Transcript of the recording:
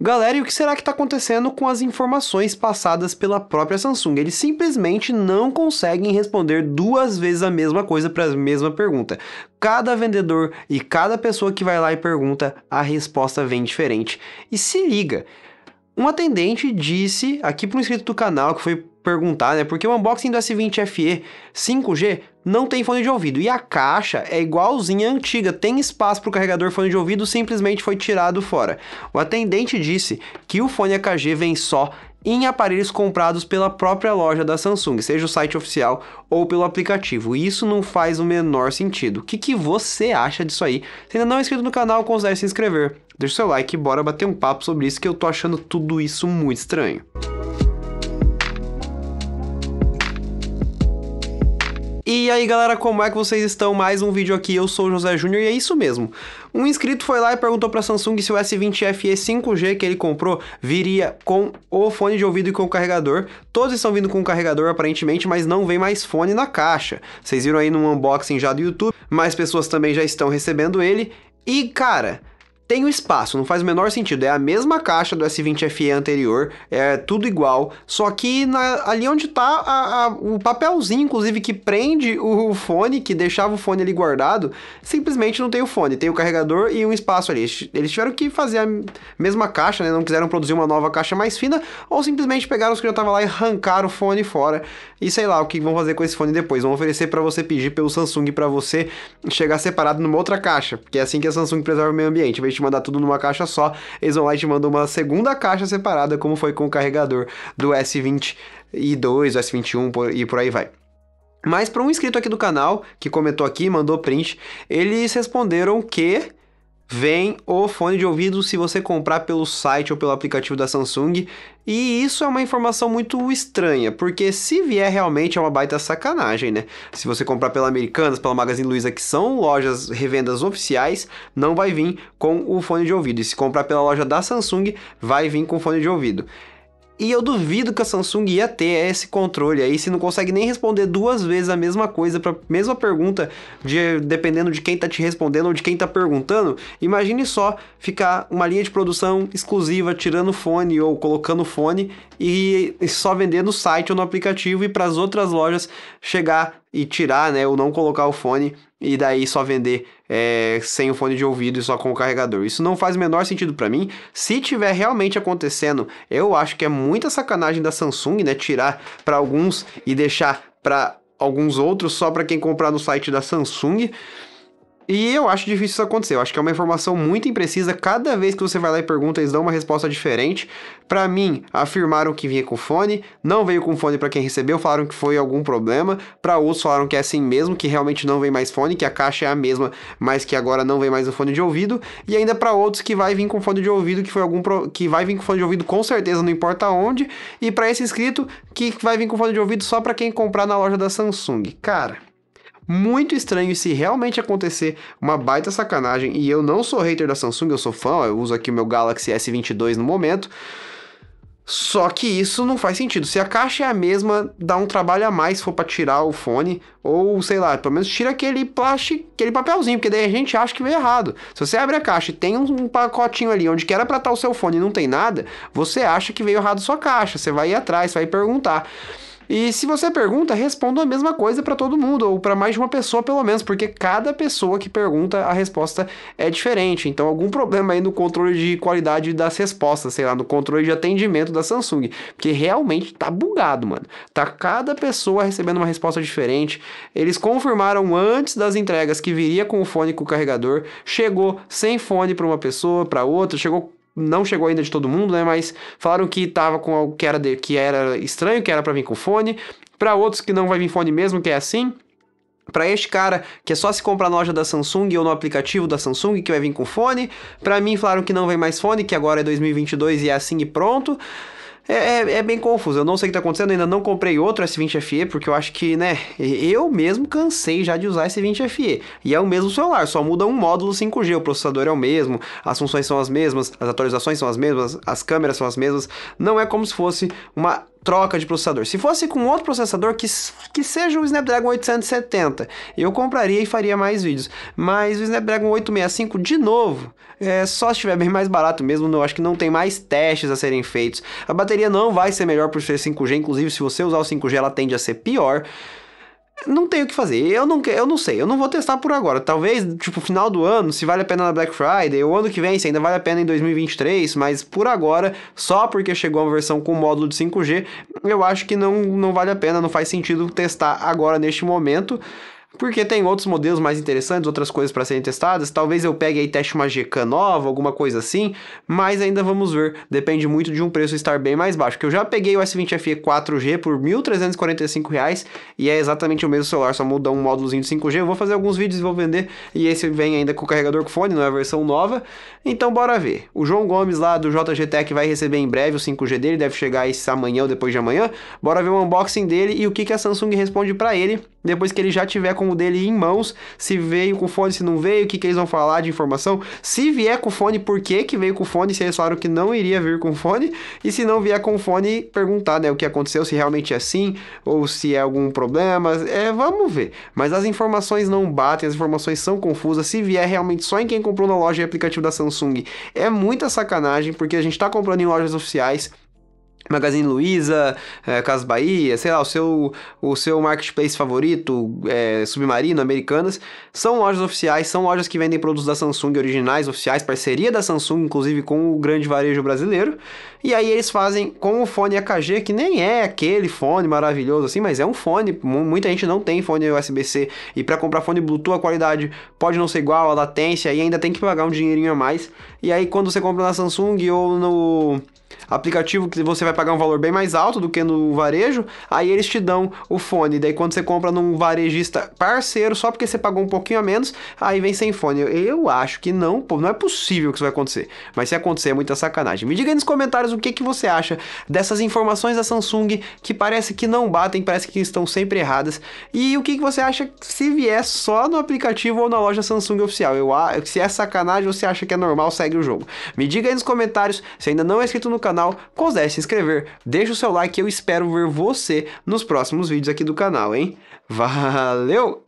Galera, e o que será que está acontecendo com as informações passadas pela própria Samsung? Eles simplesmente não conseguem responder duas vezes a mesma coisa para a mesma pergunta. Cada vendedor e cada pessoa que vai lá e pergunta, a resposta vem diferente. E se liga, um atendente disse aqui para um inscrito do canal que foi perguntar, né? Porque o unboxing do S20 FE 5G não tem fone de ouvido. E a caixa é igualzinha à antiga, tem espaço para o carregador fone de ouvido, simplesmente foi tirado fora. O atendente disse que o fone AKG vem só em aparelhos comprados pela própria loja da Samsung, seja o site oficial ou pelo aplicativo. E isso não faz o menor sentido. O que, que você acha disso aí? Se ainda não é inscrito no canal, considere se inscrever. Deixa o seu like e bora bater um papo sobre isso que eu tô achando tudo isso muito estranho. E aí galera, como é que vocês estão? Mais um vídeo aqui, eu sou o José Júnior e é isso mesmo. Um inscrito foi lá e perguntou para a Samsung se o S20 FE 5G que ele comprou viria com o fone de ouvido e com o carregador. Todos estão vindo com o carregador aparentemente, mas não vem mais fone na caixa. Vocês viram aí no unboxing já do YouTube, mais pessoas também já estão recebendo ele. E cara, tem o espaço, não faz o menor sentido. É a mesma caixa do S20 FE anterior, é tudo igual, só que na, ali onde tá a, a, o papelzinho, inclusive, que prende o, fone, que deixava o fone ali guardado, simplesmente não tem o fone, tem o carregador e um espaço ali. Eles tiveram que fazer a mesma caixa, né? Não quiseram produzir uma nova caixa mais fina, ou simplesmente pegaram os que já estavam lá e arrancaram o fone fora. E sei lá o que vão fazer com esse fone depois. Vão oferecer para você pedir pelo Samsung para você chegar separado numa outra caixa, porque é assim que a Samsung preserva o meio ambiente te mandar tudo numa caixa só, eles vão lá e te mandam uma segunda caixa separada, como foi com o carregador do S22, S21 e por aí vai. Mas para um inscrito aqui do canal, que comentou aqui, mandou print, eles responderam que vem o fone de ouvido se você comprar pelo site ou pelo aplicativo da Samsung. E isso é uma informação muito estranha, porque se vier realmente é uma baita sacanagem, né? Se você comprar pela Americanas, pela Magazine Luiza, que são lojas revendas oficiais, não vai vir com o fone de ouvido. E se comprar pela loja da Samsung, vai vir com fone de ouvido. E eu duvido que a Samsung ia ter esse controle aí, se não consegue nem responder duas vezes a mesma coisa para mesma pergunta, de, dependendo de quem tá te respondendo ou de quem tá perguntando. Imagine só ficar uma linha de produção exclusiva tirando fone ou colocando fone e, e só vender no site ou no aplicativo e para as outras lojas chegar e tirar, né, ou não colocar o fone e daí só vender é, sem o fone de ouvido e só com o carregador. Isso não faz o menor sentido para mim. Se tiver realmente acontecendo, eu acho que é muita sacanagem da Samsung, né? Tirar para alguns e deixar para alguns outros só para quem comprar no site da Samsung. E eu acho difícil isso acontecer. Eu acho que é uma informação muito imprecisa. Cada vez que você vai lá e pergunta, eles dão uma resposta diferente. Para mim, afirmaram que vinha com fone, não veio com fone para quem recebeu, falaram que foi algum problema. Para outros falaram que é assim mesmo, que realmente não vem mais fone, que a caixa é a mesma, mas que agora não vem mais o fone de ouvido. E ainda para outros que vai vir com fone de ouvido, que foi algum pro... que vai vir com fone de ouvido com certeza, não importa onde. E para esse inscrito que vai vir com fone de ouvido só para quem comprar na loja da Samsung. Cara, muito estranho e se realmente acontecer uma baita sacanagem, e eu não sou hater da Samsung, eu sou fã, eu uso aqui o meu Galaxy S22 no momento. Só que isso não faz sentido. Se a caixa é a mesma, dá um trabalho a mais se for para tirar o fone, ou sei lá, pelo menos tira aquele plástico, aquele papelzinho, porque daí a gente acha que veio errado. Se você abre a caixa e tem um pacotinho ali onde que era para estar tá o seu fone e não tem nada, você acha que veio errado sua caixa, você vai ir atrás, vai perguntar. E se você pergunta, responda a mesma coisa para todo mundo, ou para mais de uma pessoa pelo menos, porque cada pessoa que pergunta, a resposta é diferente. Então, algum problema aí no controle de qualidade das respostas, sei lá, no controle de atendimento da Samsung, porque realmente tá bugado, mano. Tá cada pessoa recebendo uma resposta diferente. Eles confirmaram antes das entregas que viria com o fone com o carregador, chegou sem fone para uma pessoa, para outra, chegou não chegou ainda de todo mundo, né? Mas falaram que tava com algo que era, de, que era estranho, que era para vir com fone. Para outros que não vai vir fone mesmo, que é assim. Para este cara que é só se comprar na loja da Samsung ou no aplicativo da Samsung que vai vir com fone. Para mim falaram que não vem mais fone, que agora é 2022 e é assim e pronto. É, é, é, bem confuso. Eu não sei o que tá acontecendo, ainda não comprei outro S20 FE, porque eu acho que, né, eu mesmo cansei já de usar S20 FE. E é o mesmo celular, só muda um módulo 5G, o processador é o mesmo, as funções são as mesmas, as atualizações são as mesmas, as câmeras são as mesmas. Não é como se fosse uma troca de processador. Se fosse com outro processador, que, que seja o Snapdragon 870, eu compraria e faria mais vídeos. Mas o Snapdragon 865, de novo, é, só estiver bem mais barato mesmo, eu acho que não tem mais testes a serem feitos. A bateria não vai ser melhor por ser 5G, inclusive se você usar o 5G ela tende a ser pior não tenho o que fazer. Eu não, eu não sei. Eu não vou testar por agora. Talvez, tipo, final do ano, se vale a pena na Black Friday, ou ano que vem, se ainda vale a pena em 2023, mas por agora, só porque chegou uma versão com módulo de 5G, eu acho que não, não vale a pena, não faz sentido testar agora neste momento porque tem outros modelos mais interessantes, outras coisas para serem testadas. Talvez eu pegue e teste uma GK nova, alguma coisa assim, mas ainda vamos ver. Depende muito de um preço estar bem mais baixo. Que eu já peguei o S20 FE 4G por R$ 1.345 e é exatamente o mesmo celular, só muda um módulozinho de 5G. Eu vou fazer alguns vídeos e vou vender. E esse vem ainda com o carregador com fone, não é a versão nova. Então bora ver. O João Gomes lá do JG Tech vai receber em breve o 5G dele, deve chegar esse amanhã ou depois de amanhã. Bora ver o unboxing dele e o que, que a Samsung responde para ele depois que ele já tiver com o dele em mãos, se veio com fone, se não veio, o que, que eles vão falar de informação. Se vier com fone, por que, que veio com fone? Se eles falaram que não iria vir com fone. E se não vier com fone, perguntar né, o que aconteceu, se realmente é assim, ou se é algum problema. É, vamos ver. Mas as informações não batem, as informações são confusas. Se vier realmente só em quem comprou na loja e aplicativo da Samsung, é muita sacanagem, porque a gente está comprando em lojas oficiais Magazine Luiza, é, Casas Bahia, sei lá, o seu, o seu marketplace favorito, é, Submarino, Americanas, são lojas oficiais, são lojas que vendem produtos da Samsung originais, oficiais, parceria da Samsung, inclusive com o grande varejo brasileiro. E aí eles fazem com o fone AKG que nem é aquele fone maravilhoso assim, mas é um fone, muita gente não tem fone USB-C, e para comprar fone Bluetooth a qualidade pode não ser igual, a latência, e ainda tem que pagar um dinheirinho a mais. E aí quando você compra na Samsung ou no aplicativo que você vai pagar um valor bem mais alto do que no varejo, aí eles te dão o fone. Daí quando você compra num varejista parceiro, só porque você pagou um pouquinho a menos, aí vem sem fone. Eu acho que não, não é possível que isso vai acontecer. Mas se acontecer, é muita sacanagem. Me diga aí nos comentários o que, que você acha dessas informações da Samsung que parece que não batem, parece que estão sempre erradas. E o que, que você acha se vier só no aplicativo ou na loja Samsung oficial? Eu, se é sacanagem ou se acha que é normal, segue o jogo. Me diga aí nos comentários. Se ainda não é inscrito no canal, canal, considere se inscrever, deixa o seu like eu espero ver você nos próximos vídeos aqui do canal, hein? Valeu!